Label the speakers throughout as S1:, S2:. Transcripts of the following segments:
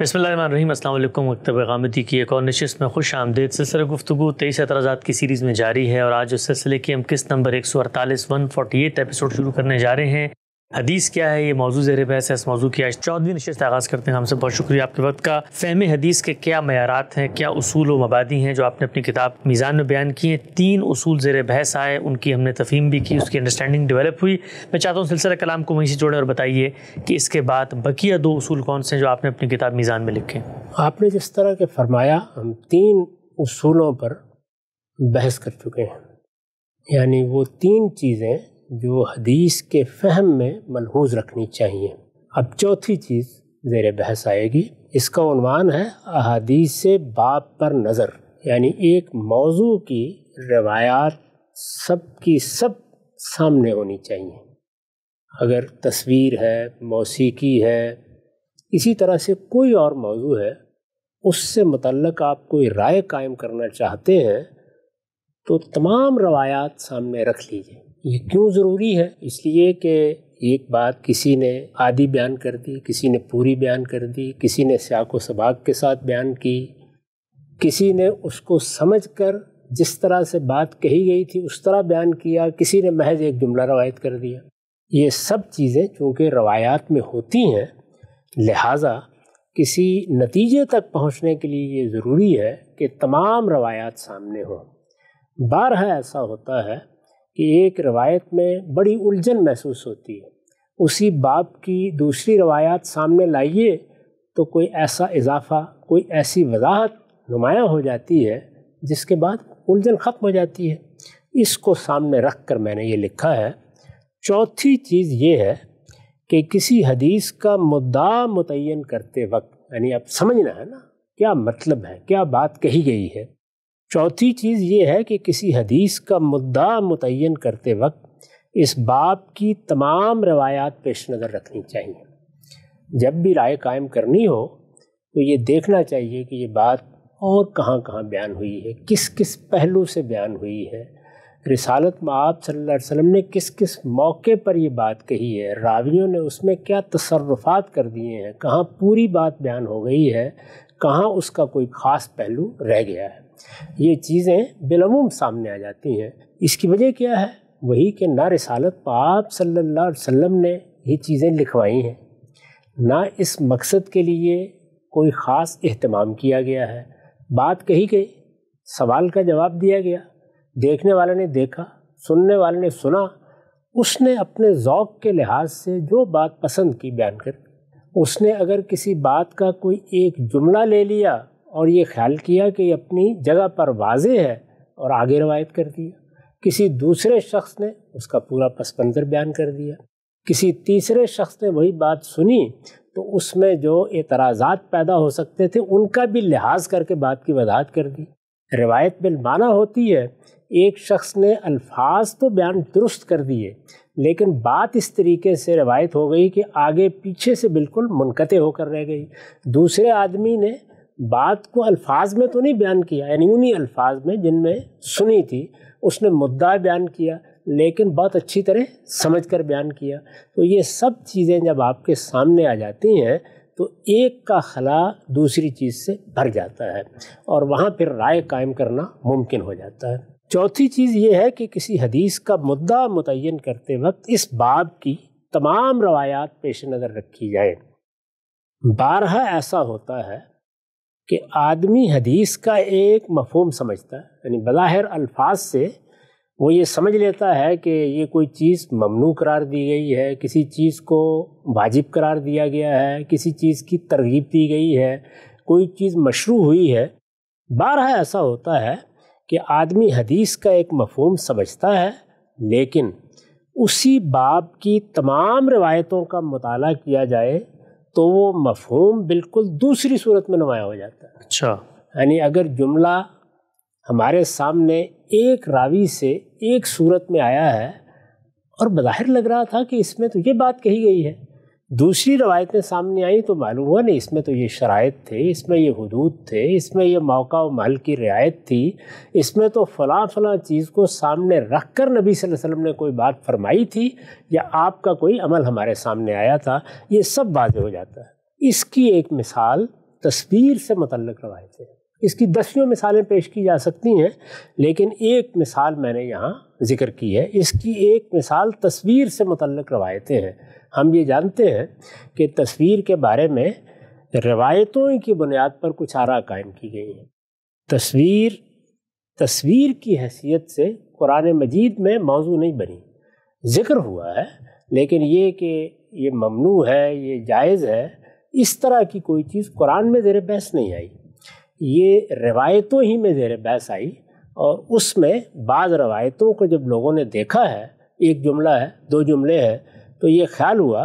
S1: बसमीम अल्लाम की एक और नशस्त में खुश आमदेद सिलसिला गुफ्तु तेईस एतराज़ा की सीरीज़ में जारी है और आज उस सिलसिले की हम किस्त नंबर एक सौ अड़तालीस वन फोटी एट एपिसोड शुरू करने जा रहे हैं हदीस क्या है ये मौजूद ज़ेर बहस है इस मौजू की आज चौदहवीं से आगाज़ करते हैं हमसे बहुत शुक्रिया आपके वक्त का फ़हम हदीस के क्या मैारात हैं क्या असूल व मबादी हैं जो आपने अपनी किताब मीज़ान में बयान किए हैं तीन असूल ज़ेर बहस आए उनकी हमने तफीम भी की उसकी अंडरस्टैंडिंग डेवलप हुई मैं चाहता हूँ सिलसिला कलाम को वहीं से जोड़े और बताइए कि इसके बाद बकिया दो असूल कौन से जो आपने अपनी किताब मीज़ान में लिखे
S2: आपने जिस तरह के फरमाया हम तीन असूलों पर बहस कर चुके हैं यानी वो तीन चीज़ें जो हदीस के फहम में मलहूज रखनी चाहिए अब चौथी चीज़ ज़ेर बहस आएगी इसका उनवान है अदीस से बाप पर नज़र यानी एक मौजू की रवायात सब की सब सामने होनी चाहिए अगर तस्वीर है मौसीकी है इसी तरह से कोई और मौजू है उससे मतलब आप कोई राय कायम करना चाहते हैं तो तमाम रवायात सामने रख लीजिए ये क्यों ज़रूरी है इसलिए कि एक बात किसी ने आदि बयान कर दी किसी ने पूरी बयान कर दी किसी ने स्याको सबाक के साथ बयान की किसी ने उसको समझकर जिस तरह से बात कही गई थी उस तरह बयान किया किसी ने महज एक जुमला रवायत कर दिया ये सब चीज़ें चूँकि रवायात में होती हैं लिहाजा किसी नतीजे तक पहुँचने के लिए ये ज़रूरी है कि तमाम रवायात सामने हों बारह ऐसा होता है कि एक रवायत में बड़ी उलझन महसूस होती है उसी बाप की दूसरी रवायात सामने लाइए तो कोई ऐसा इजाफा कोई ऐसी वजाहत नुमाया हो जाती है जिसके बाद उलझन ख़त्म हो जाती है इसको सामने रख कर मैंने ये लिखा है चौथी चीज़ ये है कि किसी हदीस का मुद्दा मुतन करते वक्त यानी आप समझना है ना क्या मतलब है क्या बात कही गई है चौथी चीज़ ये है कि किसी हदीस का मुद्दा मुतन करते वक्त इस बाप की तमाम रवायात पेश नज़र रखनी चाहिए जब भी राय कायम करनी हो तो ये देखना चाहिए कि ये बात और कहाँ कहाँ बयान हुई है किस किस पहलू से बयान हुई है रिसालत में आप सल्ला अलैहि वसल्लम ने किस किस मौके पर ये बात कही है रावियों ने उसमें क्या तसरफात कर दिए हैं कहाँ पूरी बात बयान हो गई है कहाँ उसका कोई ख़ास पहलू रह गया है ये चीज़ें बिलमूम सामने आ जाती हैं इसकी वजह क्या है वही कि ना रसालत आप सल्ला वम ने ये चीज़ें लिखवाई हैं ना इस मकसद के लिए कोई ख़ास अहतमाम किया गया है बात कही गई सवाल का जवाब दिया गया देखने वाले ने देखा सुनने वाले ने सुना उसने अपने ओक़ के लिहाज से जो बात पसंद की बयान कर उसने अगर किसी बात का कोई एक जुमला ले लिया और ये ख्याल किया कि अपनी जगह पर वाज है और आगे रवायत कर दिया किसी दूसरे शख्स ने उसका पूरा पसमंजर बयान कर दिया किसी तीसरे शख्स ने वही बात सुनी तो उसमें जो एतराज़ात पैदा हो सकते थे उनका भी लिहाज करके बात की वजाहत कर दी रिवायत माना होती है एक शख्स ने अल्फाज तो बयान दुरुस्त कर दिए लेकिन बात इस तरीके से रिवायत हो गई कि आगे पीछे से बिल्कुल मुनक़ते होकर रह गई दूसरे आदमी ने बात को अल्फाज में तो नहीं बयान किया यानी उन्हीं अल्फाज में जिनमें सुनी थी उसने मुद्दा बयान किया लेकिन बहुत अच्छी तरह समझ कर बयान किया तो ये सब चीज़ें जब आपके सामने आ जाती हैं तो एक का खला दूसरी चीज़ से भर जाता है और वहाँ फिर राय कायम करना मुमकिन हो जाता है चौथी चीज़ ये है कि किसी हदीस का मुद्दा मुतन करते वक्त इस बाब की तमाम रवायात पेश नज़र रखी जाए बारह ऐसा होता है कि आदमी हदीस का एक मफहम समझता है यानी बलाहिर अल्फाज से वो ये समझ लेता है कि ये कोई चीज़ ममनू करार दी गई है किसी चीज़ को वाजिब करार दिया गया है किसी चीज़ की तरगीब दी गई है कोई चीज़ मशरू हुई है बारह ऐसा होता है कि आदमी हदीस का एक मफहम समझता है लेकिन उसी बाब की तमाम रिवायतों का मताल किया जाए तो वो मफहूम बिल्कुल दूसरी सूरत में नुमाया हो जाता है अच्छा यानी अगर जुमला हमारे सामने एक रावी से एक सूरत में आया है और बज़ाहिर लग रहा था कि इसमें तो ये बात कही गई है दूसरी रवायतें सामने आई तो मालूम हुआ नहीं इसमें तो ये शरात थे इसमें ये हदूद थे इसमें ये मौका व महल की रियायत थी इसमें तो फ़लाँ फ़लाँ चीज़ को सामने रख कर नबी वसल्लम ने कोई बात फरमाई थी या आपका कोई अमल हमारे सामने आया था ये सब वाज हो जाता है इसकी एक मिसाल तस्वीर से मतलब रवायतें इसकी दसियों मिसालें पेश की जा सकती हैं लेकिन एक मिसाल मैंने यहाँ ज़िक्र की है इसकी एक मिसाल तस्वीर से मतलब रवायतें हैं हम ये जानते हैं कि तस्वीर के बारे में रवायतों की बुनियाद पर कुछ आरा कायम की गई है तस्वीर तस्वीर की हैसियत से कुरान मजीद में मौजू नहीं बनी ज़िक्र हुआ है लेकिन ये कि ये ममनू है ये जायज़ है इस तरह की कोई चीज़ कुरान में ज़ेर बहस नहीं आई ये रवायतों ही में ज़ेर बहस आई और उसमें बाद रवायतों को जब लोगों ने देखा है एक जुमला है दो जुमले हैं तो ये ख्याल हुआ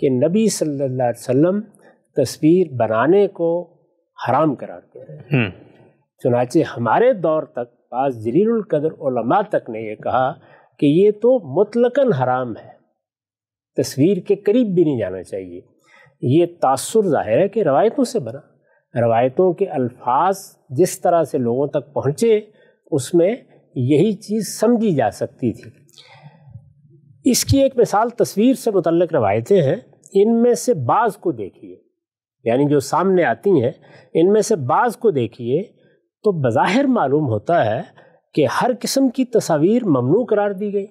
S2: कि नबी सल्लल्लाहु अलैहि वसल्लम तस्वीर बनाने को हराम करार दे रहे हैं हम्म। चुनाचे हमारे दौर तक पास जलील कदर तक ने यह कहा कि ये तो मुतलकन हराम है तस्वीर के करीब भी नहीं जाना चाहिए ये तासुर ज़ाहिर है कि रवायतों से बना रवायतों के अल्फाज जिस तरह से लोगों तक पहुँचे उसमें यही चीज़ समझी जा सकती थी इसकी एक मिसाल तस्वीर से मुतलक रवायतें हैं इनमें से बाज़ को देखिए यानी जो सामने आती हैं इनमें से बाज़ को देखिए तो बज़ाहिर मालूम होता है कि हर किस्म की तस्वीर ममनू करार दी गई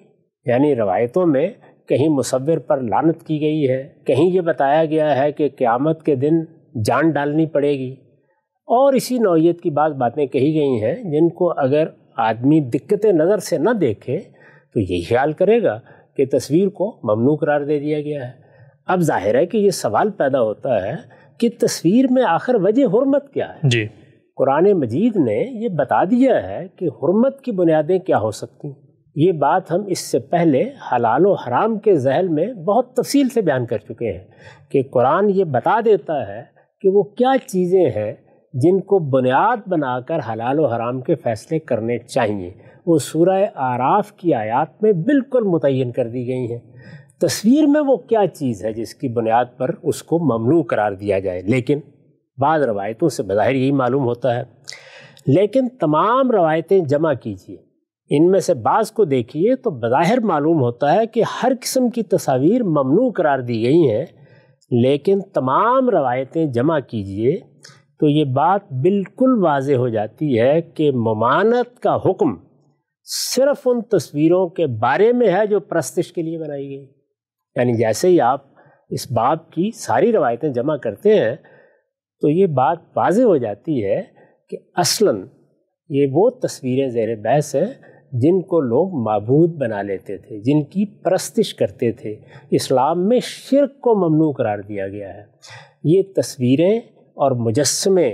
S2: यानी रवायतों में कहीं मुसविर पर लानत की गई है कहीं ये बताया गया है कि क़्यामत के दिन जान डालनी पड़ेगी और इसी नौीयत की बात बातें कही गई हैं जिनको अगर आदमी दिक्कत नज़र से न देखे तो ये ख्याल करेगा के तस्वीर को ममनू करार दे दिया गया है अब जाहिर है कि ये सवाल पैदा होता है कि तस्वीर में आखिर वजह हरमत क्या है जी कुरान मजीद ने ये बता दिया है कि हरमत की बुनियादें क्या हो सकती ये बात हम इससे पहले हलाल और हराम के जहल में बहुत तफसील से बयान कर चुके हैं कि कुरान ये बता देता है कि वो क्या चीज़ें हैं जिनको बुनियाद बनाकर हलाल और हराम के फ़ैसले करने चाहिए वो सूर आराफ की आयात में बिल्कुल मुतन कर दी गई हैं तस्वीर में वो क्या चीज़ है जिसकी बुनियाद पर उसको ममनू करार दिया जाए लेकिन बाद रवायतों से बाहर यही मालूम होता है लेकिन तमाम रवायतें जमा कीजिए इनमें से बाज़ को देखिए तो बाहर मालूम होता है कि हर किस्म की तस्वीर ममनू करार दी गई हैं लेकिन तमाम रवायतें जमा कीजिए तो ये बात बिल्कुल वाज हो जाती है कि ममानत का हुक्म सिर्फ उन तस्वीरों के बारे में है जो प्रस्तिश के लिए बनाई गई यानी जैसे ही आप इस बाप की सारी रवायतें जमा करते हैं तो ये बात वाज हो जाती है कि असलन ये वो तस्वीरें ज़ेर बहस हैं जिनको लोग मबूद बना लेते थे जिनकी प्रस्तिश करते थे इस्लाम में शिरक को ममनू करार दिया गया है ये तस्वीरें और मुजस्मे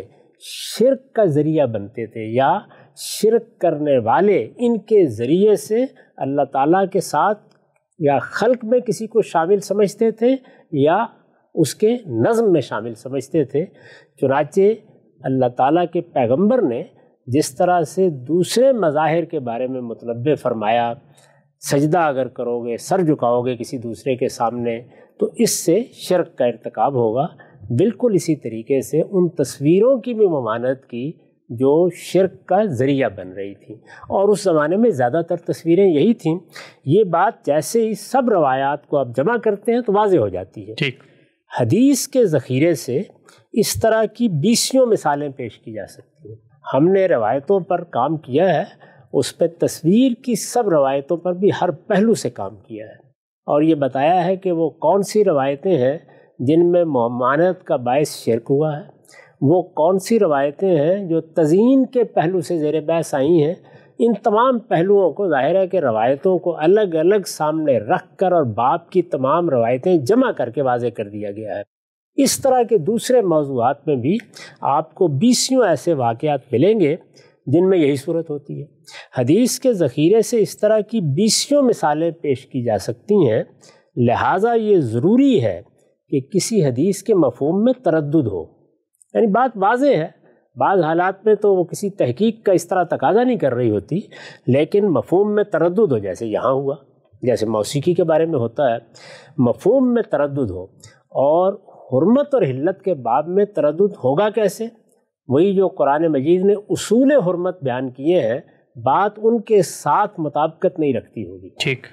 S2: शिरक का ज़रिया बनते थे या शिरक करने वाले इनके ज़रिए से अल्लाह ताला के साथ या खल्क में किसी को शामिल समझते थे या उसके नज़म में शामिल समझते थे चुनाचे अल्लाह ताला के पैगंबर ने जिस तरह से दूसरे मज़ाहिर के बारे में मतलब फरमाया सजदा अगर करोगे सर झुकाओगे किसी दूसरे के सामने तो इससे शर्क का इरतकब होगा बिल्कुल इसी तरीके से उन तस्वीरों की भी ममानत की जो शिरक का ज़रिया बन रही थी और उस ज़माने में ज़्यादातर तस्वीरें यही थीं ये बात जैसे ही सब रवायात को आप जमा करते हैं तो वाज हो जाती है ठीक हदीस के ज़ख़ीरे से इस तरह की बीसियों मिसालें पेश की जा सकती हैं हमने रवायतों पर काम किया है उस पर तस्वीर की सब रवायतों पर भी हर पहलू से काम किया है और ये बताया है कि वो कौन सी रवायतें हैं जिनमें ममानत का बायस शिरक हुआ है वो कौन सी रवायतें हैं जो तज़ीन के पहलू से जेर बहस आई हैं इन तमाम पहलुओं को ज़ाहिर है कि रवायतों को अलग अलग सामने रख कर और बाप की तमाम रवायतें जमा करके वाजे कर दिया गया है इस तरह के दूसरे मौजूद में भी आपको बीसियों ऐसे वाक़ात मिलेंगे जिनमें यही सूरत होती है हदीस के ज़ख़ीरे से इस तरह की बीसियों मिसालें पेश की जा सकती हैं लिहाजा ये ज़रूरी है कि किसी हदीस के मफहम में तरद हो यानी बात वाजे है बाज़ हालात में तो वो किसी तहकीक का इस तरह तकाजा नहीं कर रही होती लेकिन मफहम में तरद हो जैसे यहाँ हुआ जैसे मौसीकी के बारे में होता है मफहम में तरद हो और हरमत और हिल्लत के बाब में तरद होगा कैसे वही जो कुरान मजीद ने उसूल हरमत बयान किए हैं बात उनके साथ मुताबकत नहीं रखती होगी ठीक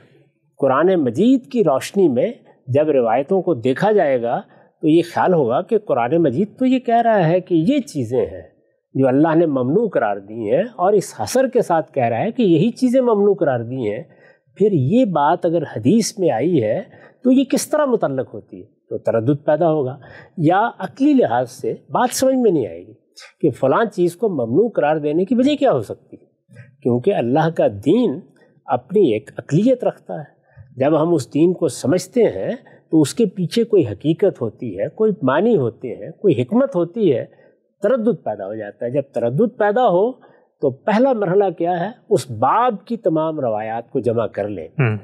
S2: कुरान मजीद की रोशनी में जब रिवायतों को देखा जाएगा तो ये ख्याल होगा कि कुरान मजीद तो ये कह रहा है कि ये चीज़ें हैं जो अल्लाह ने ममनू करार दी हैं और इस हसर के साथ कह रहा है कि यही चीज़ें ममनू करार दी हैं फिर ये बात अगर हदीस में आई है तो ये किस तरह मुतलक होती है तो तरद पैदा होगा या अकली लिहाज से बात समझ में नहीं आएगी कि फ़लाँ चीज़ को ममनू करार देने की वजह क्या हो सकती है क्योंकि अल्लाह का दीन अपनी एक अकलीत रखता है जब हम उस दीन को समझते हैं तो उसके पीछे कोई हकीकत होती है कोई मानी होते हैं कोई हमत होती है तरद पैदा हो जाता है जब तरद पैदा हो तो पहला मरहला क्या है उस बाब की तमाम रवायात को जमा कर लें हम्म।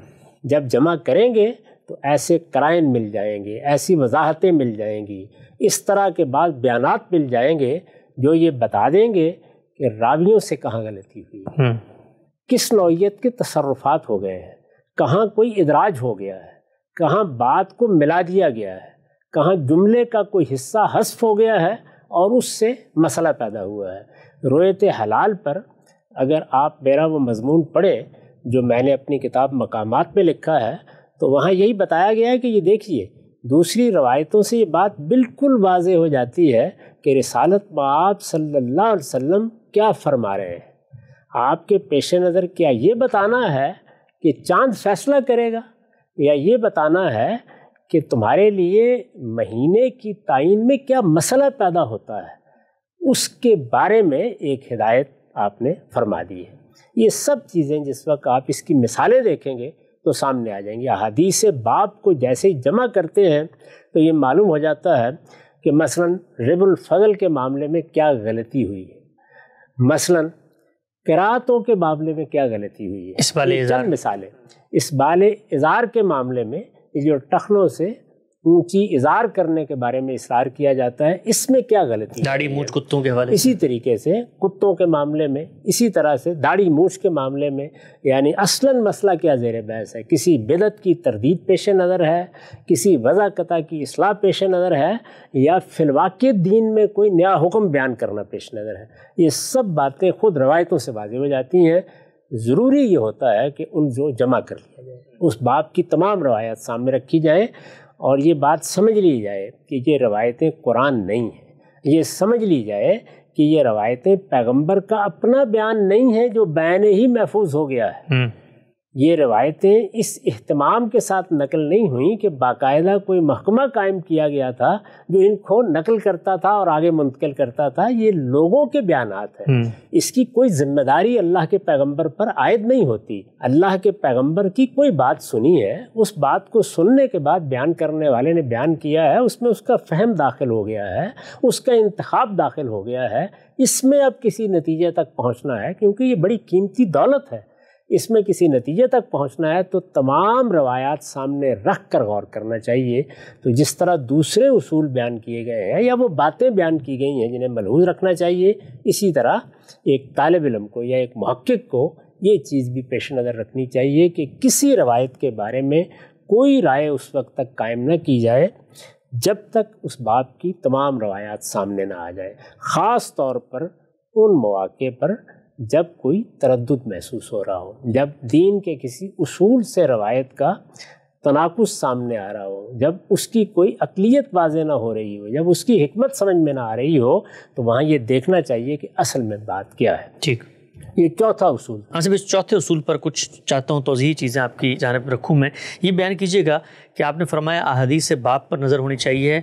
S2: जब जमा करेंगे तो ऐसे क्राइन मिल जाएंगे ऐसी वजाहतें मिल जाएंगी इस तरह के बाद बयान मिल जाएंगे जो ये बता देंगे कि रावियों से कहाँ गलती हुई हम्म। किस नौीय के तसरफात हो गए हैं कहाँ कोई इदराज हो गया है कहाँ बात को मिला दिया गया है कहाँ जुमले का कोई हिस्सा हस्फ हो गया है और उससे मसला पैदा हुआ है रोयत हलाल पर अगर आप मेरा वो मजमून पढ़ें जो मैंने अपनी किताब मकामात में लिखा है तो वहाँ यही बताया गया है कि ये देखिए दूसरी रवायतों से ये बात बिल्कुल वाज हो जाती है कि रसालत में आप सल्ला वम क्या फरमा रहे हैं आपके पेश नज़र क्या ये बताना है कि चांद फैसला करेगा या ये बताना है कि तुम्हारे लिए महीने की तयन में क्या मसला पैदा होता है उसके बारे में एक हिदायत आपने फरमा दी है ये सब चीज़ें जिस वक्त आप इसकी मिसालें देखेंगे तो सामने आ जाएंगी से बाप को जैसे ही जमा करते हैं तो ये मालूम हो जाता है कि मसलन रिबुल फजल के मामले में क्या गलती हुई है मसलन करातों के मामले में क्या गलती हुई है इस वाले मिसालें इस बाल इजार के मामले में ये टखनों से ऊँची इजहार करने के बारे में इशार किया जाता है इसमें क्या गलती दाढ़ी मूछ
S1: कुत्तों के हवाले इसी
S2: तरीके से कुत्तों के मामले में इसी तरह से दाढ़ी मूछ के मामले में यानी असलन मसला क्या जेर बहस है किसी बेदत की तरदीद पेश नज़र है किसी वजाकता की असलाह पेश नज़र है या फिलवाक़ दीन में कोई नया हुक्म बयान करना पेश नज़र है ये सब बातें खुद रवायतों से वाजिब हो जाती हैं ज़रूरी ये होता है कि उन जो जमा कर लिया जाए उस बाप की तमाम रवायत सामने रखी जाएँ और ये बात समझ ली जाए कि ये रवायतें कुरान नहीं हैं ये समझ ली जाए कि ये रवायतें पैगंबर का अपना बयान नहीं है जो बयान ही महफूज हो गया है हम्म। ये रिवायतें इस अहतमाम के साथ नकल नहीं हुई कि बाकायदा कोई महकमा कायम किया गया था जो इनको नकल करता था और आगे मुंतकिल करता था ये लोगों के बयान हैं हम्म। इसकी कोई जिम्मेदारी अल्लाह के पैगंबर पर आयद नहीं होती अल्लाह के पैगंबर की कोई बात सुनी है उस बात को सुनने के बाद बयान करने वाले ने बयान किया है उसमें उसका फहम दाखिल हो गया है उसका इंतखब दाखिल हो गया है इसमें अब किसी नतीजे तक पहुँचना है क्योंकि ये बड़ी कीमती दौलत है इसमें किसी नतीजे तक पहुंचना है तो तमाम रवायात सामने रख कर गौर करना चाहिए तो जिस तरह दूसरे उसूल बयान किए गए हैं या वो बातें बयान की गई हैं जिन्हें मलहूज रखना चाहिए इसी तरह एक तालब इलम को या एक महक्क को ये चीज़ भी पेश नज़र रखनी चाहिए कि किसी रवायत के बारे में कोई राय उस वक्त तक कायम न की जाए जब तक उस बाप की तमाम रवायात सामने ना आ जाए ख़ास तौर पर उन मौाक़े पर जब कोई तरद महसूस हो रहा हो जब दीन के किसी उसूल से रवायत का तनाकुस सामने आ रहा हो जब उसकी कोई अकलीत वाजे ना हो रही हो जब उसकी हमत समझ में ना आ रही हो तो वहाँ ये देखना चाहिए कि असल में बात क्या है ठीक ये चौथा उसूल हाँ सर
S1: इस चौथे उसूल पर कुछ चाहता हूँ यही तो चीज़ें आपकी जानब रखूँ मैं ये बयान कीजिएगा कि आपने फरमाया अहादीस से बाप पर नज़र होनी चाहिए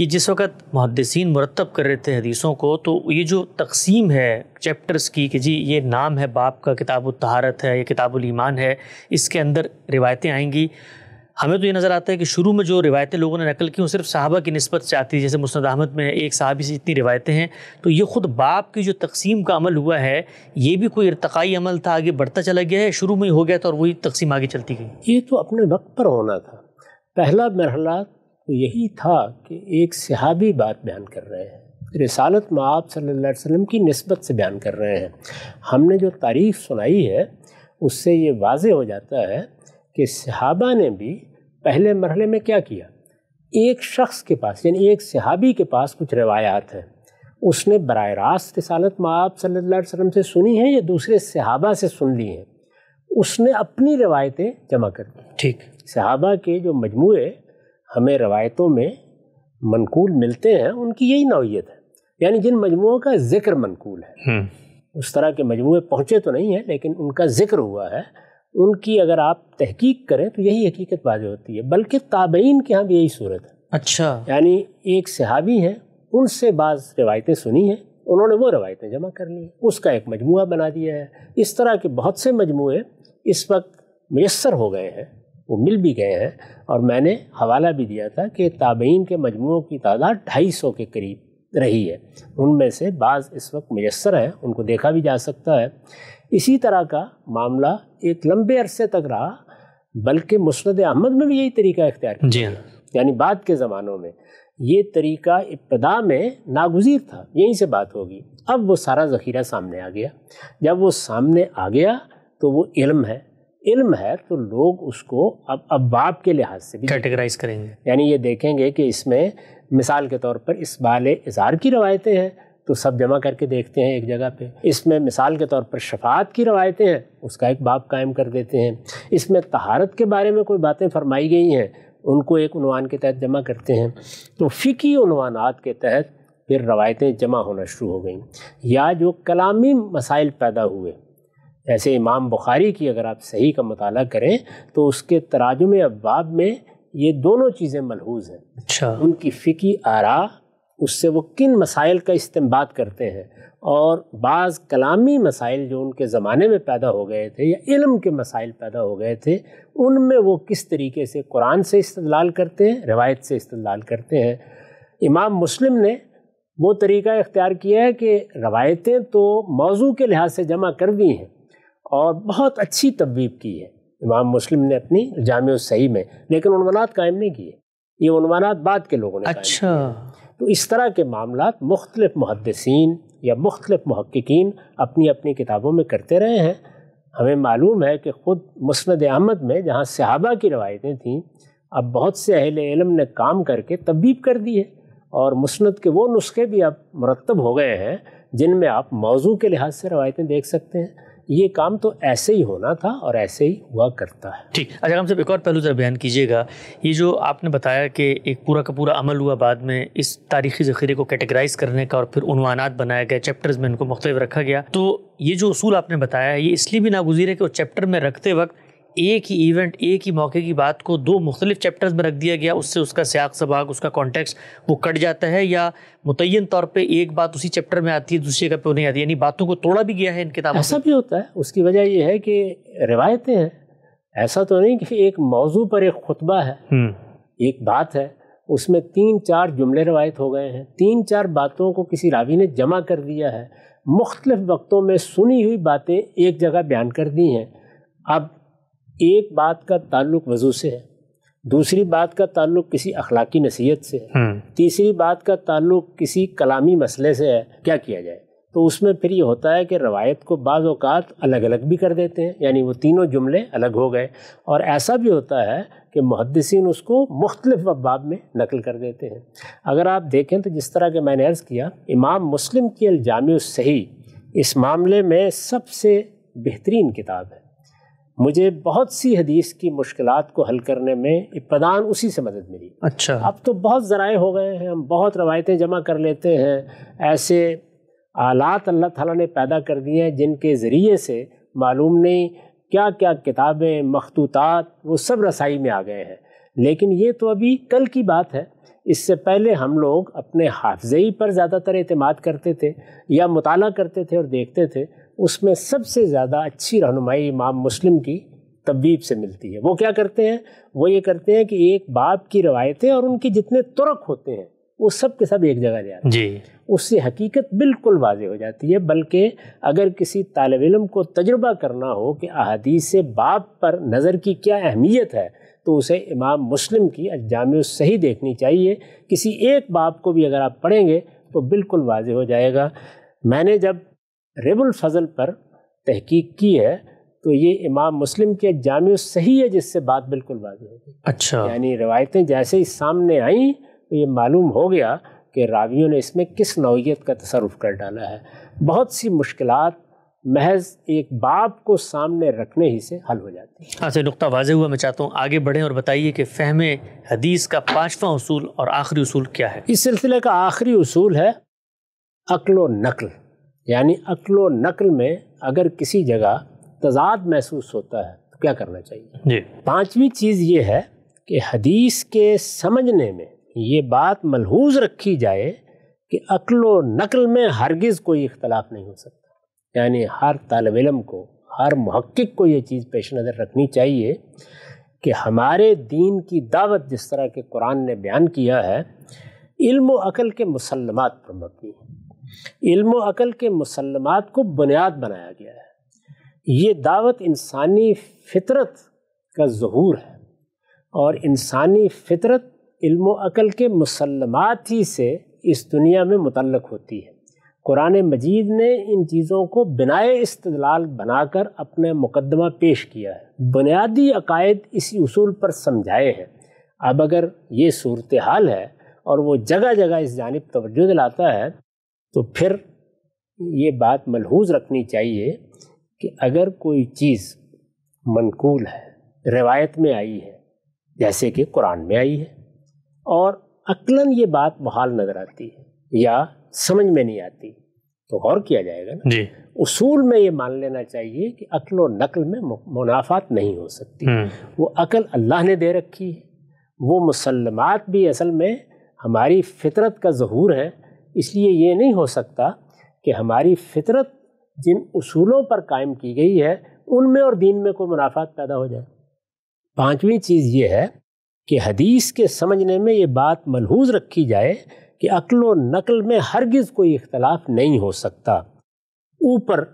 S1: ये जिस वक्त मुहदसिन मुरतब कर रहे थे हदीसों को तो ये जो तकसीम है चैप्टर्स की कि जी ये नाम है बाप का किताब तहारत है ये किताब है इसके अंदर रिवायतें आएंगी हमें तो ये नज़र आता है कि शुरू में जो रिवायतें लोगों ने नकल की वो सिर्फ साहबा की नस्बत से आती है जैसे मुस्द अहमद में एक साहबी से इतनी रिवायतें हैं तो ये ख़ुद बाप की जो तकसीम का अमल हुआ है ये भी कोई इरतकाई अमल था आगे
S2: बढ़ता चला गया है शुरू में ही हो गया था और वही तकसीम आगे चलती गई ये तो अपने वक्त पर होना था पहला मरहला तो यही था कि एक सिहाबी बात बयान कर रहे हैं रसालत में आप सल्ला वसम की नस्बत से बयान कर रहे हैं हमने जो तारीफ़ सुनाई है उससे ये वाज हो जाता है कि सहाबा ने भी पहले मरहले में क्या किया एक शख्स के पास यानी एक सहाबी के पास कुछ रवायात हैं उसने बर रास्त रसालत माप सल्ला वसम से सुनी है या दूसरे सहाबा से सुन ली हैं उसने अपनी रवायतें जमा कर दी ठीक सिहाबा के जो मजमू हमें रवायतों में मनकूल मिलते हैं उनकी यही नौीयत है यानी जिन मजमुओं का जिक्र मनकूल है
S3: हम्म।
S2: उस तरह के मजमू पहुँचे तो नहीं हैं लेकिन उनका जिक्र हुआ है उनकी अगर आप तहकीक करें तो यही हकीकत वाज होती है बल्कि ताबईन के यहाँ भी यही सूरत है अच्छा यानी एक सहाबी हैं उनसे बाज़ रवायतें सुनी हैं उन्होंने वो रवायतें जमा कर ली उसका एक मजमू बना दिया है इस तरह के बहुत से मजमू इस वक्त मैसर हो गए हैं वो मिल भी गए हैं और मैंने हवाला भी दिया था कि ताबेन के मजमूओं की तादाद ढाई सौ के करीब रही है उनमें से बाज़ इस वक्त मैसर हैं उनको देखा भी जा सकता है इसी तरह का मामला एक लंबे अरसे तक रहा बल्कि मुस्द अहमद में भी यही तरीका इख्तियार किया हाँ। यानी बाद के ज़मानों में ये तरीका इब्तदा में नागुजीर था यहीं से बात होगी अब वो सारा ज़ख़ीरा सामने आ गया जब वो सामने आ गया तो वो इल्म है इल्म है तो लोग उसको अब अब बाप के लिहाज से भी कैटेगराइज करेंगे यानी ये देखेंगे कि इसमें मिसाल के तौर पर इस बाल इजहार की रवायतें हैं तो सब जमा करके देखते हैं एक जगह पे इसमें मिसाल के तौर पर शफात की रवायतें हैं उसका एक बाप कायम कर देते हैं इसमें तहारत के बारे में कोई बातें फरमाई गई हैं उनको एक उनवान के तहत जमा करते हैं तो फ़िकी उनवानात के तहत फिर रवायतें जमा होना शुरू हो गई या जो कलामी मसाइल पैदा हुए जैसे इमाम बुखारी की अगर आप सही का मताल करें तो उसके तराजुम अबाब में ये दोनों चीज़ें मलहूज हैं अच्छा उनकी फ़िकी आरा उससे वो किन मसाइल का इस्तेमाल करते हैं और बाज़ कलामी मसाइल जो उनके ज़माने में पैदा हो गए थे या इल्म के मसाइल पैदा हो गए थे उनमें वो किस तरीके से कुरान से इस्तलाल करते हैं रवायत से इस्तलाल करते हैं इमाम मुस्लिम ने वो तरीका इख्तियार किया है कि रवायतें तो मौजू के लिहाज से जमा कर दी हैं और बहुत अच्छी तबीब की है इमाम मुस्लिम ने अपनी जाम सही में लेकिन उनवानात कायम नहीं किए ये उनवानात बाद के लोगों ने अच्छा तो इस तरह के मामला मुख्तलिफ मुहदसिन या मुख्तलिफ महक्कीन अपनी अपनी किताबों में करते रहे हैं हमें मालूम है कि ख़ुद मुस्ंद अहमद में जहाँ सहाबा की रवायतें थीं अब बहुत से अहल इलम ने काम करके तबीब कर दी है और मुस्ंद के वो नुस्खे भी अब मरतब हो गए हैं जिनमें आप मौजू के लिहाज से रवायतें देख सकते हैं ये काम तो ऐसे ही होना था और ऐसे ही हुआ करता है
S1: ठीक अच्छा हम सब एक और पहलू जरा बयान कीजिएगा ये जो आपने बताया कि एक पूरा का पूरा अमल हुआ बाद में इस तारीखी ज़ख़ीरे को कैटेगराइज करने का और फिर उनवानात बनाया गया चैप्टर्स में इनको मुख्तलिफ रखा गया तो ये जो असूल आपने बताया है ये इसलिए भी नागुजीर है कि वो चैप्टर में रखते वक्त एक ही इवेंट एक ही मौके की बात को दो मुख्तलिफ चैप्टर्स में रख दिया गया उससे उसका सियाक सबाक उसका कॉन्टेक्स्ट वो कट जाता है या मुतन तौर पर एक बात उसी चैप्टर में आती है दूसरी जगह पर नहीं आती यानी बातों को तोड़ा भी गया है इन किताबों ऐसा
S2: भी होता है उसकी वजह यह है कि रिवायतें हैं ऐसा तो नहीं कि एक मौजू पर एक खुतबा है हम्म। एक बात है उसमें तीन चार जुमले रवायत हो गए हैं तीन चार बातों को किसी रावी ने जमा कर दिया है मुख्तलिफ वक्तों में सुनी हुई बातें एक जगह बयान कर दी हैं अब एक बात का ताल्लुक वजू से है दूसरी बात का ताल्लुक किसी अखलाकी नसीहत से है हम्म। तीसरी बात का ताल्लुक किसी कलामी मसले से है क्या किया जाए तो उसमें फिर ये होता है कि रवायत को बाज़ अवत अलग अलग भी कर देते हैं यानी वो तीनों जुमले अलग हो गए और ऐसा भी होता है कि मुहदसिन उसको मुख्तलिफ अबाब में नकल कर देते हैं अगर आप देखें तो जिस तरह के मैंने अर्ज़ किया इमाम मुस्लिम की अलजाम सही इस मामले में सबसे बेहतरीन किताब है मुझे बहुत सी हदीस की मुश्किल को हल करने में इब्तदान उसी से मदद मिली अच्छा अब तो बहुत ज़राए हो गए हैं हम बहुत रवायतें जमा कर लेते हैं ऐसे आलात अल्लाह ताला ने पैदा कर दिए हैं जिनके ज़रिए से मालूम नहीं क्या क्या किताबें मखतूतात वो सब रसाई में आ गए हैं लेकिन ये तो अभी कल की बात है इससे पहले हम लोग अपने हाफजई पर ज़्यादातर अतमाद करते थे या मुताला करते थे और देखते थे उसमें सबसे ज़्यादा अच्छी रहनुमाई इमाम मुस्लिम की तबीब से मिलती है वो क्या करते हैं वो ये करते हैं कि एक बाप की रवायतें और उनके जितने तुरक होते हैं वो सब के सब एक जगह जाते हैं जी उससे हकीकत बिल्कुल वाज हो जाती है बल्कि अगर किसी तालब इलम को तजुर्बा करना हो कि अहादीस से बाप पर नज़र की क्या अहमियत है तो उसे इमाम मुस्लिम की अजाम सही देखनी चाहिए किसी एक बाप को भी अगर आप पढ़ेंगे तो बिल्कुल वाज हो जाएगा मैंने जब रेबुल फजल पर तहकीक की है तो ये इमाम मुस्लिम के जाम सही है जिससे बात बिल्कुल वाजी होगी अच्छा यानी रवायतें जैसे ही सामने आई तो ये मालूम हो गया कि रावियों ने इसमें किस नौीयत का तसरफ कर डाला है बहुत सी मुश्किल महज एक बाप को सामने रखने ही से हल हो जाती
S1: है हाँ से नुकता वाज हुआ मैं चाहता हूँ आगे बढ़ें और बताइए कि फ़हम हदीस का पाँचवा असूल और आखिरी असूल क्या है
S2: इस सिलसिले का आखिरी असूल है अक्ल नकल यानी अक्लो नकल में अगर किसी जगह तजाद महसूस होता है तो क्या करना चाहिए जी पाँचवीं चीज़ ये है कि हदीस के समझने में ये बात मलहूज रखी जाए कि अक्लो नकल में हरगिज़ कोई इख्तलाफ नहीं हो सकता यानी हर तालब इलम को हर महक्क को ये चीज़ पेश नज़र रखनी चाहिए कि हमारे दीन की दावत जिस तरह के कुरान ने बयान किया है इल्म अकल के मुसलमात पर मबनी है इल्म अकल के मुसलमात को बुनियाद बनाया गया है ये दावत इंसानी फितरत का जहूर है और इंसानी फितरत इल्म अकल के मुसलमात ही से इस दुनिया में मुतलक होती है कुरान मजीद ने इन चीज़ों को बिनाए इस्तलाल बनाकर अपने मुकदमा पेश किया है बुनियादी अकायद इसी उसूल पर समझाए हैं अब अगर ये सूरत हाल है और वो जगह जगह इस जानब तोज्जो दिलाता है तो फिर ये बात मलहूज रखनी चाहिए कि अगर कोई चीज़ मनकूल है रिवायत में आई है जैसे कि कुरान में आई है और अक्लन ये बात बहाल नज़र आती है या समझ में नहीं आती तो गौर किया जाएगा ना जी। उसूल में ये मान लेना चाहिए कि अक्ल और नकल में मुनाफात नहीं हो सकती हम्म। वो अकल अल्लाह ने दे रखी है वो मुसलमात भी असल में हमारी फितरत का जहूर है इसलिए ये नहीं हो सकता कि हमारी फितरत जिन असूलों पर कायम की गई है उनमें और दीन में कोई मुनाफात पैदा हो जाए पांचवी चीज़ ये है कि हदीस के समझने में ये बात मलहूज रखी जाए कि अक्ल व नकल में हरगिज़ कोई इख्तलाफ नहीं हो सकता ऊपर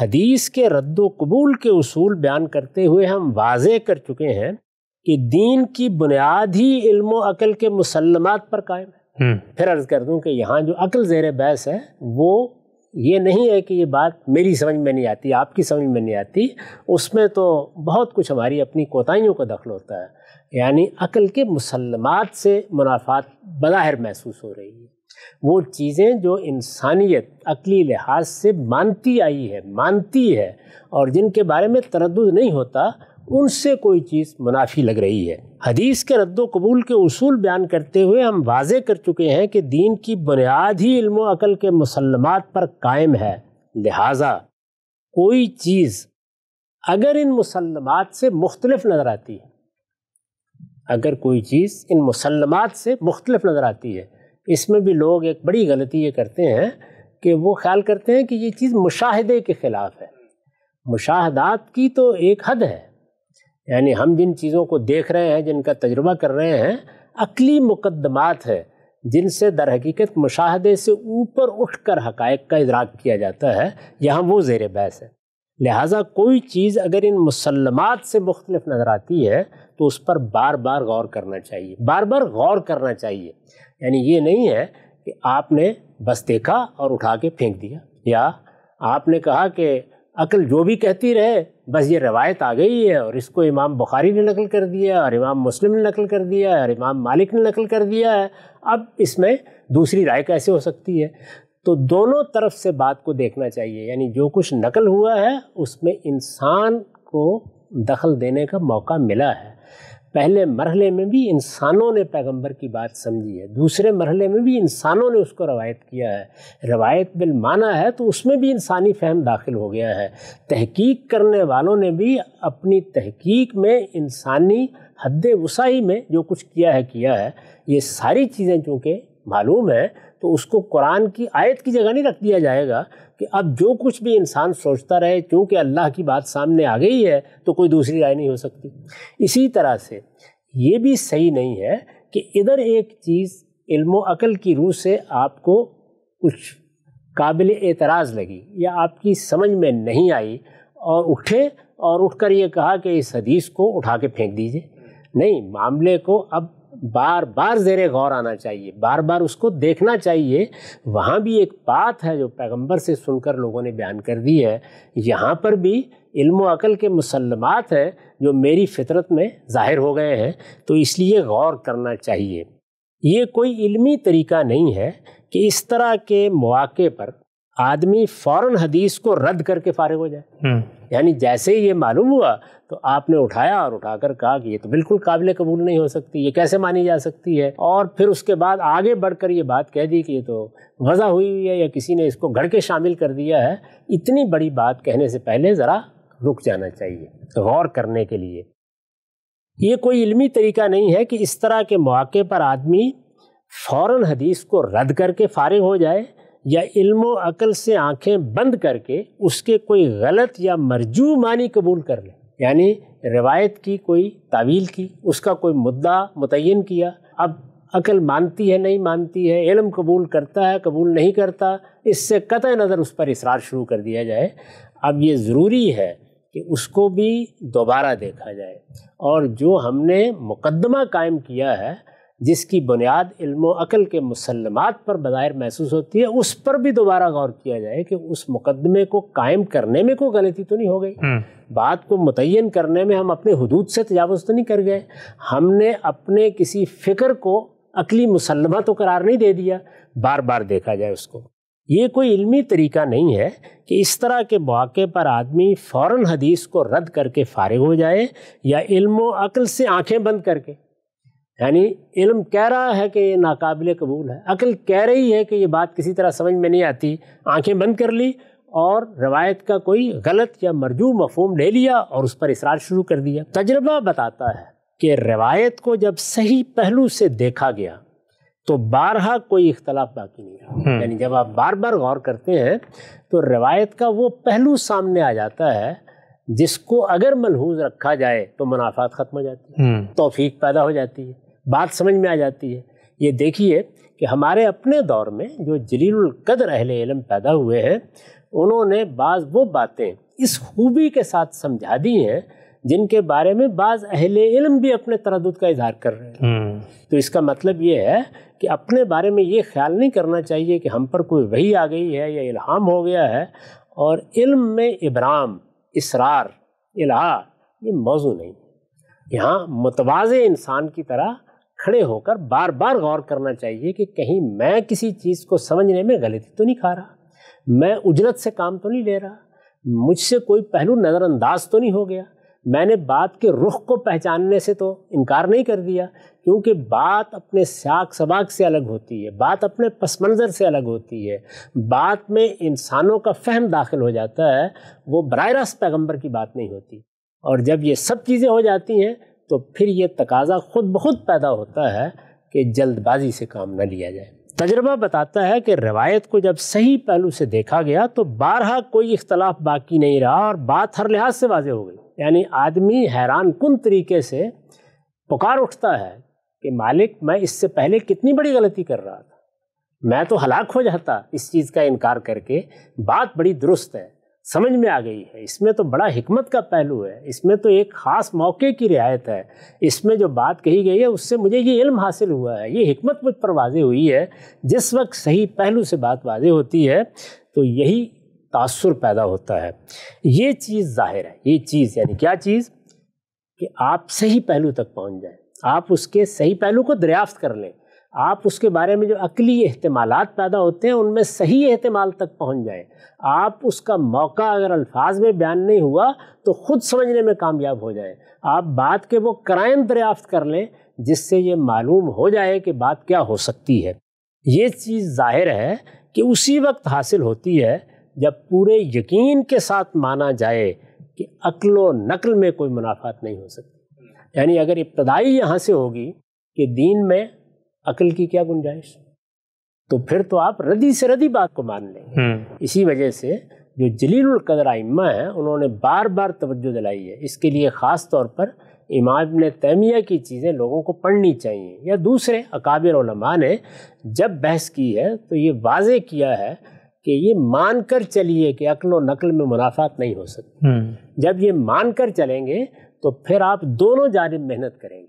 S2: हदीस के रद्द कबूल के असूल बयान करते हुए हम वाज कर चुके हैं कि दीन की बुनियाद ही इल्म अकल के मुसलमात पर कायम है हम्म। फिर अर्ज़ कर दूं कि यहाँ जो अक्ल जेर बहस है वो ये नहीं है कि ये बात मेरी समझ में नहीं आती आपकी समझ में नहीं आती उसमें तो बहुत कुछ हमारी अपनी कोताहीियों का को दखल होता है यानी अक्ल के मुसलमत से मुनाफात बज़ाहिर महसूस हो रही है वो चीज़ें जो इंसानियत अकली लिहाज से मानती आई है मानती है और जिनके बारे में तरद नहीं होता उनसे कोई चीज़ मुनाफी लग रही है हदीस के रद्द कबूल के उसूल बयान करते हुए हम वाजे कर चुके हैं कि दीन की बुनियाद ही इल्म अकल के मुसलमात पर कायम है लिहाजा कोई चीज़ अगर इन मुसलमात से मुख्तलफ नज़र आती है अगर कोई चीज़ इन मुसलमात से मुख्तलफ नज़र आती है इसमें भी लोग एक बड़ी गलती ये करते हैं कि वो ख्याल करते हैं कि ये चीज़ मुशाहदे के ख़िलाफ़ है मुशाहदात की तो एक हद है यानी हम जिन चीज़ों को देख रहे हैं जिनका तजर्बा कर रहे हैं अकली मुकदमात है जिनसे दर हकीकत मुशाहदे से ऊपर उठ कर हक़ का इदराक किया जाता है यहाँ वो जेर बहस है लिहाजा कोई चीज़ अगर इन मुसलमत से मुख्तलिफ नज़र आती है तो उस पर बार बार गौर करना चाहिए बार बार गौर करना चाहिए यानी ये नहीं है कि आपने बस देखा और उठा के फेंक दिया या आपने कहा कि अकल जो भी कहती रहे बस ये रवायत आ गई है और इसको इमाम बुखारी ने नकल कर दिया और इमाम मुस्लिम ने नकल कर दिया है और इमाम मालिक ने नकल कर दिया है अब इसमें दूसरी राय कैसे हो सकती है तो दोनों तरफ से बात को देखना चाहिए यानी जो कुछ नकल हुआ है उसमें इंसान को दखल देने का मौका मिला है पहले मरहले में भी इंसानों ने पैगंबर की बात समझी है दूसरे मरहले में भी इंसानों ने उसको रवायत किया है रवायत बिल माना है तो उसमें भी इंसानी फहम दाखिल हो गया है तहकीक करने वालों ने भी अपनी तहकीक में इंसानी हद वसाई में जो कुछ किया है किया है ये सारी चीज़ें चूँकि मालूम है तो उसको कुरान की आयत की जगह नहीं रख दिया जाएगा कि अब जो कुछ भी इंसान सोचता रहे क्योंकि अल्लाह की बात सामने आ गई है तो कोई दूसरी राय नहीं हो सकती इसी तरह से ये भी सही नहीं है कि इधर एक चीज़ इल्म अकल की रूह से आपको कुछ काबिल एतराज़ लगी या आपकी समझ में नहीं आई और उठे और उठकर ये कहा कि इस हदीस को उठा के फेंक दीजिए नहीं मामले को अब बार बार जेर गौर आना चाहिए बार बार उसको देखना चाहिए वहाँ भी एक बात है जो पैगंबर से सुनकर लोगों ने बयान कर दी है यहाँ पर भी इल्म अकल के मुसलमत हैं जो मेरी फितरत में ज़ाहिर हो गए हैं तो इसलिए गौर करना चाहिए ये कोई इल्मी तरीका नहीं है कि इस तरह के मौक़े पर आदमी फ़ौर हदीस को रद्द करके फारग हो जाए हम्म। यानी जैसे ही ये मालूम हुआ तो आपने उठाया और उठाकर कहा कि ये तो बिल्कुल काबिल कबूल नहीं हो सकती ये कैसे मानी जा सकती है और फिर उसके बाद आगे बढ़कर ये बात कह दी कि ये तो वजह हुई हुई है या किसी ने इसको गढ़ के शामिल कर दिया है इतनी बड़ी बात कहने से पहले ज़रा रुक जाना चाहिए गौर करने के लिए ये कोई इल्मी तरीका नहीं है कि इस तरह के मौके पर आदमी फ़ौर हदीस को रद्द करके फारिग हो जाए या इल्म अकल से आंखें बंद करके उसके कोई गलत या मरजू मानी कबूल कर ले यानी रिवायत की कोई तावील की उसका कोई मुद्दा मुतन किया अब अकल मानती है नहीं मानती है इलम कबूल करता है कबूल नहीं करता इससे कत नज़र उस पर इसरार शुरू कर दिया जाए अब ये ज़रूरी है कि उसको भी दोबारा देखा जाए और जो हमने मुकदमा कायम किया है जिसकी बुनियाद इल्म अकल के मुसलमात पर बज़ाहिर महसूस होती है उस पर भी दोबारा गौर किया जाए कि उस मुकदमे को कायम करने में कोई गलती तो नहीं हो गई हम्म। बात को मुतन करने में हम अपने हदूद से तजावज़ तो नहीं कर गए हमने अपने किसी फ़िक्र को अकली मुसलमा तो करार नहीं दे दिया बार बार देखा जाए उसको ये कोई इल्मी तरीका नहीं है कि इस तरह के मौके पर आदमी फ़ौर हदीस को रद्द करके फ़ारिग हो जाए या इल्म अकल से आंखें बंद करके यानी इल्म कह रहा है कि ये नाकबिल कबूल है अकल कह रही है कि ये बात किसी तरह समझ में नहीं आती आंखें बंद कर ली और रवायत का कोई गलत या मरजू मफहम ले लिया और उस पर इसरार शुरू कर दिया तजर्बा बताता है कि रवायत को जब सही पहलू से देखा गया तो बारहा कोई इख्तलाफ बाकी नहीं रहा हम्म। यानी जब आप बार बार गौर करते हैं तो रवायत का वो पहलू सामने आ जाता है जिसको अगर मलहूज रखा जाए तो मुनाफात ख़त्म हो जाती है हम्म। तोफीक पैदा हो जाती है बात समझ में आ जाती है ये देखिए कि हमारे अपने दौर में जो जलीलकदर अहल इलम पैदा हुए हैं उन्होंने बाज़ वो बातें इस खूबी के साथ समझा दी हैं जिनके बारे में बाज़ अहल इलम भी अपने तरद का इजहार कर रहे हैं हम्म। तो इसका मतलब ये है कि अपने बारे में ये ख्याल नहीं करना चाहिए कि हम पर कोई वही आ गई है या इल्हाम हो गया है और इल्म में इब्राम इसरार इला ये मौजू नहीं यहाँ मुतवाज़ इंसान की तरह खड़े होकर बार बार गौर करना चाहिए कि कहीं मैं किसी चीज़ को समझने में गलती तो नहीं खा रहा मैं उजरत से काम तो नहीं ले रहा मुझसे कोई पहलू नज़रअंदाज तो नहीं हो गया मैंने बात के रुख को पहचानने से तो इनकार नहीं कर दिया क्योंकि बात अपने साग सबाक से अलग होती है बात अपने पस मंज़र से अलग होती है बात में इंसानों का फहम दाखिल हो जाता है वो बर रास्त पैगम्बर की बात नहीं होती और जब ये सब चीज़ें हो जाती हैं तो फिर ये तकाजा खुद बहुत पैदा होता है कि जल्दबाजी से काम न लिया जाए तजर्बा बताता है कि रवायत को जब सही पहलू से देखा गया तो बारहा कोई इख्तलाफ बाकी नहीं रहा और बात हर लिहाज से वाजे हो गई यानी आदमी हैरान कन तरीके से पुकार उठता है कि मालिक मैं इससे पहले कितनी बड़ी गलती कर रहा था मैं तो हलाक हो जाता इस चीज़ का इनकार करके बात बड़ी दुरुस्त है समझ में आ गई है इसमें तो बड़ा हमत का पहलू है इसमें तो एक ख़ास मौके की रियायत है इसमें जो बात कही गई है उससे मुझे ये इल्म हासिल हुआ है ये हमत मुझ पर वाजे हुई है जिस वक्त सही पहलू से बात वाजे होती है तो यही तासर पैदा होता है ये चीज़ ज़ाहिर है ये चीज़ यानी क्या चीज़ कि आप सही पहलू तक पहुँच जाएँ आप उसके सही पहलू को दरियाफ्त कर लें आप उसके बारे में जो अकली अहतमाल पैदा होते हैं उनमें सही अहतमाल तक पहुंच जाए आप उसका मौका अगर अल्फाज में बयान नहीं हुआ तो ख़ुद समझने में कामयाब हो जाए आप बात के वो क्राइम दरियाफ्त कर लें जिससे ये मालूम हो जाए कि बात क्या हो सकती है ये चीज़ ज़ाहिर है कि उसी वक्त हासिल होती है जब पूरे यकीन के साथ माना जाए कि व नकल में कोई मुनाफात नहीं हो सकती यानी अगर इब्तदाई यहाँ से होगी कि दीन में अकल की क्या गुंजाइश तो फिर तो आप रदी से रदी बात को मान लेंगे हम्म। इसी वजह से जो जलील कदर आइम्मा हैं उन्होंने बार बार तवज्जो दिलाई है इसके लिए ख़ास तौर पर इमाम ने तैमिया की चीज़ें लोगों को पढ़नी चाहिए या दूसरे अकाबिर ने जब बहस की है तो ये वाज किया है कि ये मान कर चलिए कि अकल व नकल में मुनाफात नहीं हो सकती हम्म। जब ये मान कर चलेंगे तो फिर आप दोनों जानब मेहनत करेंगे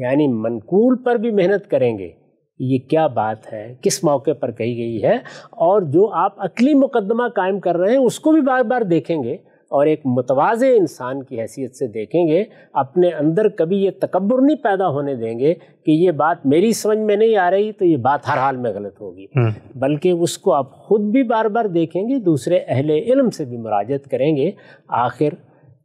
S2: यानी मनकूल पर भी मेहनत करेंगे ये क्या बात है किस मौके पर कही गई है और जो आप अकली मुकदमा कायम कर रहे हैं उसको भी बार बार देखेंगे और एक मुतवाज़ इंसान की हैसियत से देखेंगे अपने अंदर कभी ये तकबर नहीं पैदा होने देंगे कि ये बात मेरी समझ में नहीं आ रही तो ये बात हर हाल में गलत होगी हम्म। बल्कि उसको आप ख़ुद भी बार बार देखेंगे दूसरे अहले इल्म से भी मुराजत करेंगे आखिर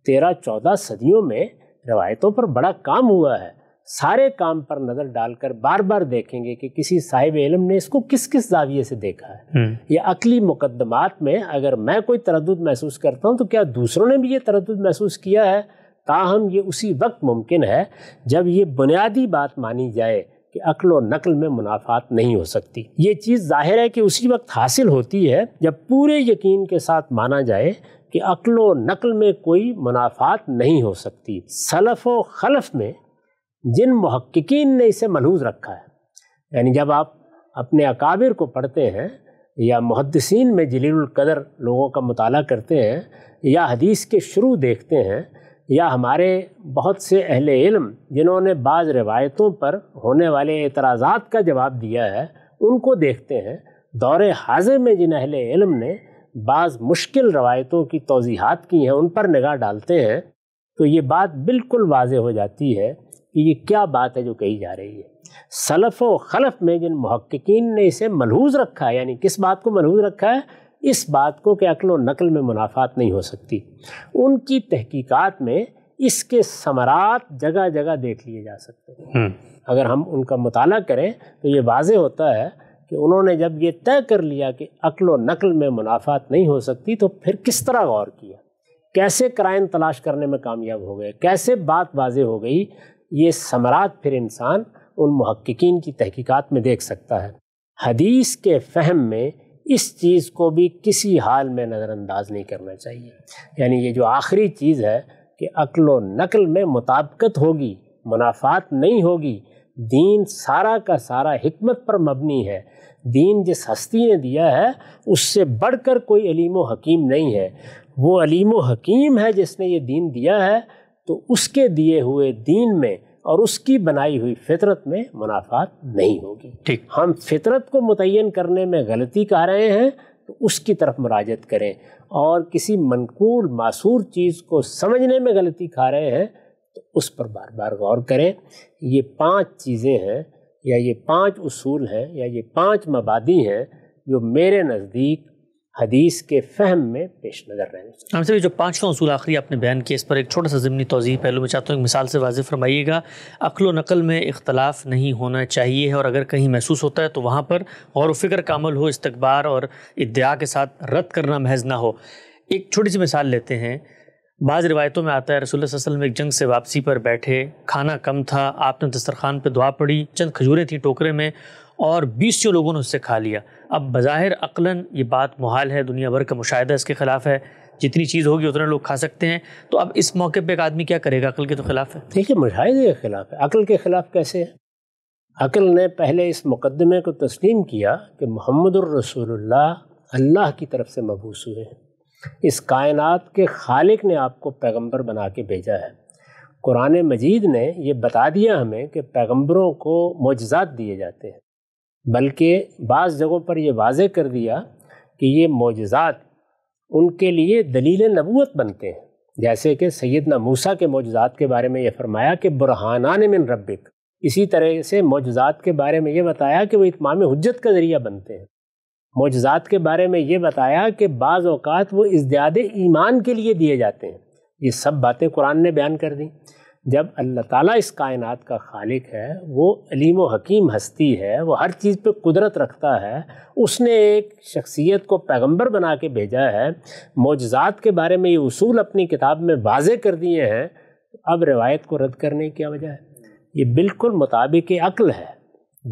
S2: तेरह चौदह सदियों में रवायतों पर बड़ा काम हुआ है सारे काम पर नज़र डालकर बार बार देखेंगे कि किसी साहिब इलम ने इसको किस किस जाविये से देखा है हम्म। ये अकली मुकदमात में अगर मैं कोई तरद महसूस करता हूँ तो क्या दूसरों ने भी ये तरद महसूस किया है ताहम ये उसी वक्त मुमकिन है जब ये बुनियादी बात मानी जाए कि अकल व नकल में मुनाफात नहीं हो सकती ये चीज़ जाहिर है कि उसी वक्त हासिल होती है जब पूरे यकीन के साथ माना जाए कि अकल व नकल में कोई मुनाफात नहीं हो सकती सलफ़ व खलफ में जिन महक्कीन ने इसे मलहूज रखा है यानी जब आप अपने अकाबिर को पढ़ते हैं या मुहदसिन में जलील कदर लोगों का मताल करते हैं या हदीस के शुरू देखते हैं या हमारे बहुत से अहल इल्म जिन्होंने बाज़ रवायतों पर होने वाले एतराज़ात का जवाब दिया है उनको देखते हैं दौर हाजिर में जिन अहल इल्म ने बाज़ मुश्किल रवायतों की तोजीहत की हैं उन पर निगाह डालते हैं तो ये बात बिल्कुल वाज हो जाती है कि ये क्या बात है जो कही जा रही है सलफ़ व खलफ में जिन महक्कीन ने इसे मलहूज रखा है यानी किस बात को मलहूज रखा है इस बात को कि अकल व नकल में मुनाफात नहीं हो सकती उनकी तहकीकात में इसके समरात जगह जगह देख लिए जा सकते हैं हम्म। अगर हम उनका मताल करें तो ये वाज होता है कि उन्होंने जब ये तय कर लिया कि अकल व नकल में मुनाफात नहीं हो सकती तो फिर किस तरह गौर किया कैसे क्राइम तलाश करने में कामयाब हो गए कैसे बात वाज हो गई ये समरात फिर इंसान उन महक्कीन की तहकीकात में देख सकता है हदीस के फहम में इस चीज़ को भी किसी हाल में नज़रअंदाज नहीं करना चाहिए यानी ये जो आखिरी चीज़ है कि अक्ल व नकल में मुताबकत होगी मुनाफात नहीं होगी दीन सारा का सारा हमत पर मबनी है दीन जिस हस्ती ने दिया है उससे बढ़कर कोई अलीम हकीम नहीं है वो अलीम हकीम है जिसने ये दीन दिया है तो उसके दिए हुए दीन में और उसकी बनाई हुई फितरत में मुनाफात नहीं होगी ठीक हम फितरत को मुतन करने में गलती कर रहे हैं तो उसकी तरफ मुराजत करें और किसी मनकूल मासूर चीज़ को समझने में गलती खा रहे हैं तो उस पर बार बार गौर करें ये पांच चीज़ें हैं या ये पांच उसूल हैं या ये पांच मबादी हैं जो मेरे नज़दीक हदीस के फहम में पेश नज़र रहने
S1: सभी जो पाँचवा असूल आखिरी आपने बयान किया इस पर एक छोटा सा ज़मनी तोज़ी पहलू में चाहता हूँ एक मिसाल से वाज फरमाइएगा व नकल में इख्तलाफ नहीं होना चाहिए है और अगर कहीं महसूस होता है तो वहाँ पर गौर फिक्र का अमल हो इस्तबार और इद्या के साथ रद्द करना महज ना हो एक छोटी सी मिसाल लेते हैं बाज़ रिवायतों में आता है रसूल वसलम एक जंग से वापसी पर बैठे खाना कम था आपने दस्तरखान पर दुआ पड़ी चंद खजूरें थी टोकरे में और बीस सौ लोगों ने उससे खा लिया अब बज़ाहिर अकलन ये बात मुहाल है दुनिया भर का मुशाह इसके ख़िलाफ़ है जितनी चीज़ होगी उतना लोग खा सकते हैं तो अब इस मौके पर एक आदमी क्या करेगा अकल के तो ख़िलाफ़ है
S2: देखिए मुशाहे के ख़िलाफ़ है अकल के ख़िलाफ़ कैसे है अकल ने पहले इस मुकदमे को तस्लीम किया कि मोहम्मद रसूल अल्लाह की तरफ से मबूस हुए हैं इस कायन के खालिक ने आपको पैगम्बर बना के भेजा है कुरान मजीद ने यह बता दिया हमें कि पैगम्बरों को मुजजात दिए जाते हैं बल्कि बाज़ जगहों पर यह वाज कर दिया कि ये मोजात उनके लिए दलील नबूत बनते हैं जैसे कि सैदना मूसा के मौजात के बारे में यह फरमाया कि बुरहानान मिन रबिक इसी तरह से मौजात के बारे में ये बताया कि वह इतमाम हजत का ज़रिया बनते हैं मौजात के बारे में ये बताया कि बाज़ अवत वो इज्दाद ईमान के लिए दिए जाते हैं ये सब बातें कुरान ने बयान कर दी जब अल्लाह ताला इस कायनात का खालिक है वो अलीम हकीम हस्ती है वो हर चीज़ पे कुदरत रखता है उसने एक शख्सियत को पैगंबर बना के भेजा है मोजात के बारे में ये उसूल अपनी किताब में वाजे कर दिए हैं अब रिवायत को रद्द करने की क्या वजह है ये बिल्कुल मुताबिक अक्ल है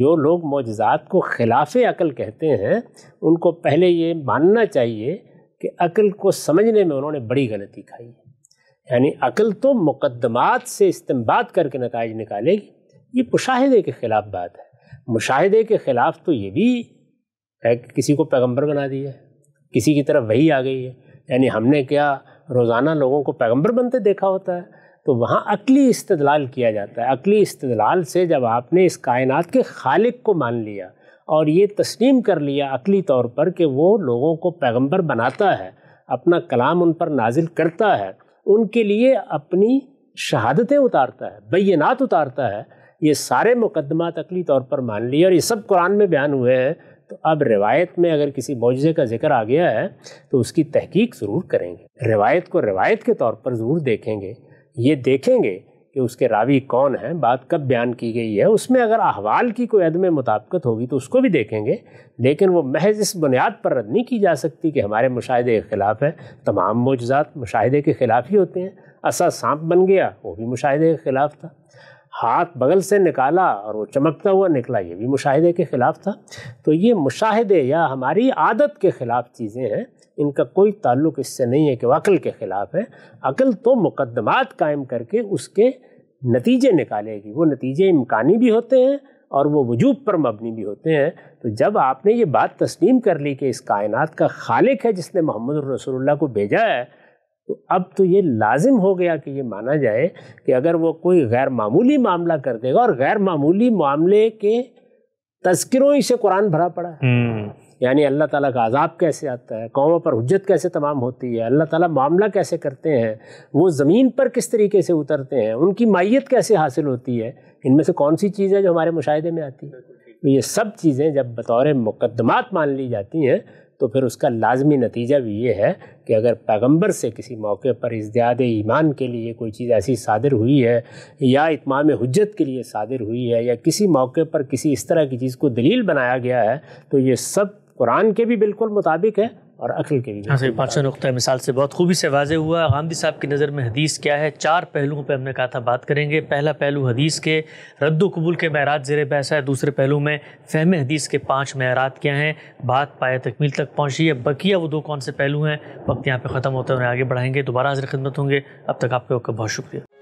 S2: जो लोग मोजात को खिलाफ अक्ल कहते हैं उनको पहले ये मानना चाहिए कि अक्ल को समझने में उन्होंने बड़ी गलती खाई है यानी अकल तो मुकदमात से इस्तेमाल करके नतज निकालेगी ये मुशाहदे के ख़िलाफ़ बात है मुशाहदे के ख़िलाफ़ तो ये भी है कि किसी को पैगंबर बना दिया है किसी की तरफ वही आ गई है यानी हमने क्या रोज़ाना लोगों को पैगंबर बनते देखा होता है तो वहाँ अकली इस्तलाल किया जाता है अकली इस्तलाल से जब आपने इस कायनात के खालिक को मान लिया और ये तस्लीम कर लिया अकली तौर पर कि वो लोगों को पैगंबर बनाता है अपना कलाम उन पर नाजिल करता है उनके लिए अपनी शहादतें उतारता है बैनात उतारता है ये सारे मुकदमात अकली तौर पर मान लिए और ये सब कुरान में बयान हुए हैं तो अब रिवायत में अगर किसी मुआजे का जिक्र आ गया है तो उसकी तहकीक ज़रूर करेंगे रिवायत को रिवायत के तौर पर ज़रूर देखेंगे ये देखेंगे कि उसके रावी कौन हैं बात कब बयान की गई है उसमें अगर अहवाल की कोई अदम मुताबकत होगी तो उसको भी देखेंगे लेकिन वो महज इस बुनियाद पर रद्द नहीं की जा सकती कि हमारे मुशाहदे के ख़िलाफ़ है तमाम मोजात मुशाहदे के ख़िलाफ़ ही होते हैं असा सांप बन गया वो भी मुशाहदे के ख़िलाफ़ था हाथ बगल से निकाला और वो चमकता हुआ निकला ये भी मुशाहदे के ख़िलाफ़ था तो ये मुशाहदे या हमारी आदत के ख़िलाफ़ चीज़ें हैं इनका कोई ताल्लुक इससे नहीं है कि वह अकल के ख़िलाफ़ है अकल तो मुकदमात कायम करके उसके नतीजे निकालेगी वो नतीजे इम्कानी भी होते हैं और वो वजूब पर मबनी भी होते हैं तो जब आपने ये बात तस्लीम कर ली कि इस कायनात का खालिक है जिसने मोहम्मद रसोल्ला को भेजा है तो अब तो ये लाजिम हो गया कि ये माना जाए कि अगर वो कोई गैर मामूली मामला कर देगा और गैर मामूली मामले के तस्करों ही से कुरान भरा पड़ा है हम्म। यानी अल्लाह ताला का अजाब कैसे आता है कौमों पर हजत कैसे तमाम होती है अल्लाह ताला मामला कैसे करते हैं वो ज़मीन पर किस तरीके से उतरते हैं उनकी माइत कैसे हासिल होती है इनमें से कौन सी चीज़ है जो हमारे मुशाहे में आती है तो ये सब चीज़ें जब बतौर मुकदमात मान ली जाती हैं तो फिर उसका लाजमी नतीजा भी ये है कि अगर पैगंबर से किसी मौके पर इजदाद ईमान के लिए कोई चीज़ ऐसी सादिर हुई है या इतमाम हजत के लिए सादिर हुई है या किसी मौके पर किसी इस तरह की चीज़ को दलील बनाया गया है तो ये सब कुरान के भी बिल्कुल मुताबिक है और अखिल के भी
S1: हाँ सही पाँचों नुक़ मिसाल से बहुत खूबी से वाजे हुआ गांधी साहब की नज़र में हदीस क्या है चार पहलुओं पर हमने कहा था बात करेंगे पहला पहलू हदीस के रद्द कबूल के महराज जेर बहसा है दूसरे पहलू में फहम हदीस के पाँच महरात क्या हैं बात पाया तकमील तक पहुँची है बकिया वो दो कौन से पहलू हैं वक्त यहाँ पर ख़त्म होते हैं उन्हें आगे बढ़ाएंगे दोबारा हाजिर खिदमत होंगे अब तक आपके वक्त बहुत शुक्रिया